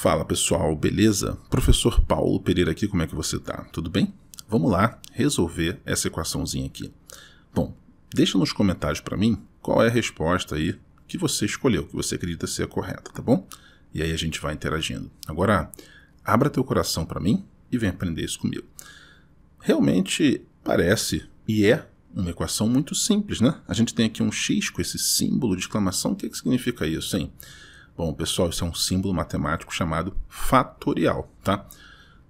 Fala pessoal, beleza? Professor Paulo Pereira aqui, como é que você tá? Tudo bem? Vamos lá resolver essa equaçãozinha aqui. Bom, deixa nos comentários para mim qual é a resposta aí que você escolheu, que você acredita ser a correta, tá bom? E aí a gente vai interagindo. Agora, abra teu coração para mim e vem aprender isso comigo. Realmente parece e é uma equação muito simples, né? A gente tem aqui um x com esse símbolo de exclamação. O que, é que significa isso, hein? Bom, pessoal, isso é um símbolo matemático chamado fatorial, tá?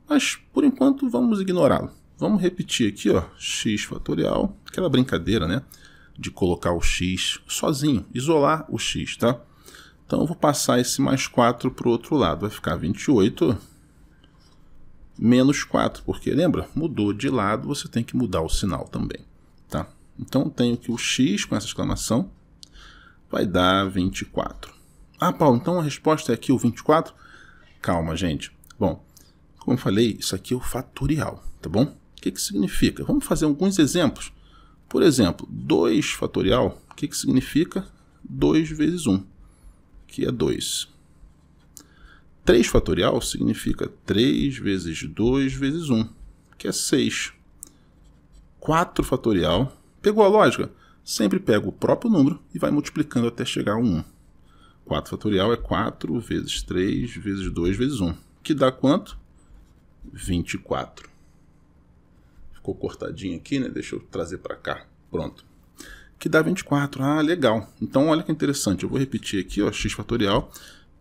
Mas, por enquanto, vamos ignorá-lo. Vamos repetir aqui, ó, x fatorial, aquela brincadeira, né, de colocar o x sozinho, isolar o x, tá? Então, eu vou passar esse mais 4 para o outro lado, vai ficar 28 menos 4, porque, lembra, mudou de lado, você tem que mudar o sinal também, tá? Então, tenho que o x com essa exclamação vai dar 24. Ah, Paulo, então a resposta é aqui o 24? Calma, gente. Bom, como eu falei, isso aqui é o fatorial, tá bom? O que, que significa? Vamos fazer alguns exemplos. Por exemplo, 2 fatorial, o que, que significa 2 vezes 1, que é 2. 3 fatorial significa 3 vezes 2 vezes 1, que é 6. 4 fatorial, pegou a lógica? Sempre pega o próprio número e vai multiplicando até chegar a 1. 4 fatorial é 4 vezes 3 vezes 2 vezes 1, que dá quanto? 24. Ficou cortadinho aqui, né? Deixa eu trazer para cá. Pronto. Que dá 24. Ah, legal. Então, olha que interessante. Eu vou repetir aqui, ó, x fatorial.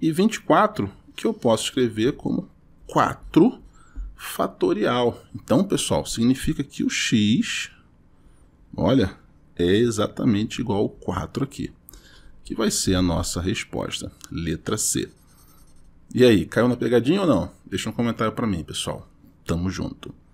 E 24, que eu posso escrever como 4 fatorial. Então, pessoal, significa que o x, olha, é exatamente igual ao 4 aqui que vai ser a nossa resposta, letra C. E aí, caiu na pegadinha ou não? Deixa um comentário para mim, pessoal. Tamo junto.